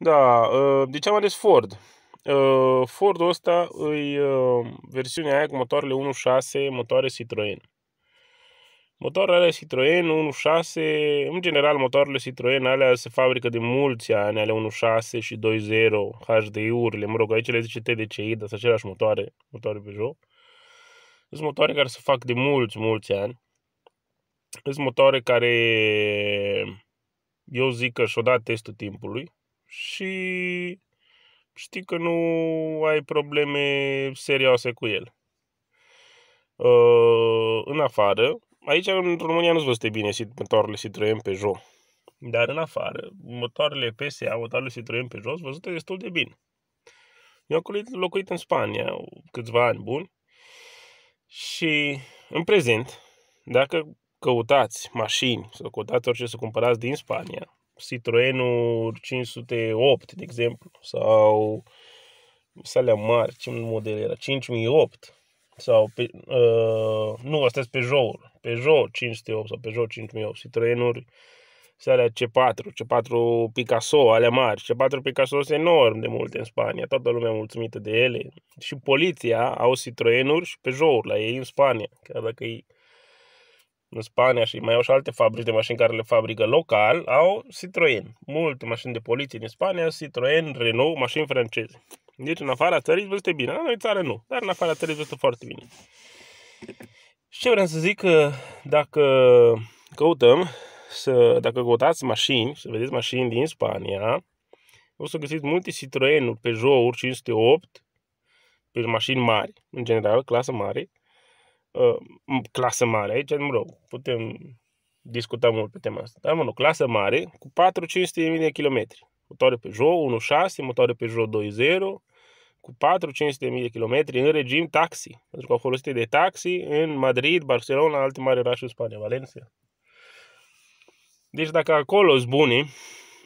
Da, deci ă, am ales Ford. Ă, Fordul ăsta e ă, versiunea aia cu motoarele 1.6, motoare Citroen. Motoarele Citroen 1.6, în general motoarele Citroen alea se fabrică de mulți ani, ale 1.6 și 2.0 HDI-urile, mă rog, aici le zice TDCI, dar sunt aceleași motoare, motoare Peugeot. Sunt motoare care se fac de mulți, mulți ani. Sunt motoare care eu zic că și-o dat testul timpului și știi că nu ai probleme serioase cu el. Uh, în afară, aici în România nu-ți văzute bine motoarele Citroen jos. dar în afară, motoarele PSA, motoarele Citroen jos, văzute destul de bine. Eu am locuit în Spania câțiva ani buni și în prezent, dacă căutați mașini sau căutați orice să cumpărați din Spania, Citroenul 508, de exemplu, sau salea mari, ce model era? 5008 sau pe, uh, nu, astea este Peugeot, Peugeot 508 sau Peugeot 5008, Citroenuri salea C4, C4 Picasso, alea mari. C4 Picasso sunt enorm de multe în Spania, toată lumea mulțumită de ele. Și poliția au Citroenuri și Peugeot la ei în Spania, chiar dacă e în Spania și mai au și alte fabrici de mașini care le fabrică local, au Citroen, Multe mașini de poliție din Spania, Citroen, Renault, mașini franceze. Deci în afara țării este bine. La noi țară nu, dar în afara țării văzute foarte bine. Și ce vreau să zic că dacă căutăm, să, dacă căutați mașini, să vedeți mașini din Spania, o să găsiți multe Citroen, uri Peugeot-uri 508, pe mașini mari, în general, clasă mare, uh, clasă mare, aici, mă rog, putem discuta mult pe tema asta, dar mă rog, clasă mare cu 4-500 de kilometri. Motoare pe jo 1.6, motoare pe jo 2.0, cu 4-500 de kilometri în regim taxi, pentru că au folosit de taxi în Madrid, Barcelona, alte mari orașe în Spania, Valencia. Deci dacă acolo zbune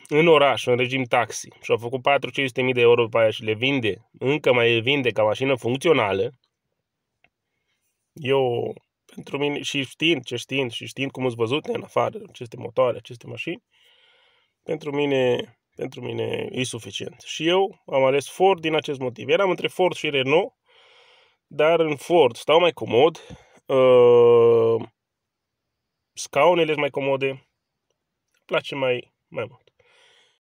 în oraș, în regim taxi, și au făcut 4-500 de euro pe aia și le vinde, încă mai vinde ca mașină funcțională, eu, pentru mine, și știind ce știind și știind cum sunt văzute în afară aceste motoare, aceste mașini, pentru mine, pentru mine e suficient. Și eu am ales Ford din acest motiv. Eram între Ford și Renault, dar în Ford stau mai comod, uh, scaunele sunt mai comode, place mai, mai mult.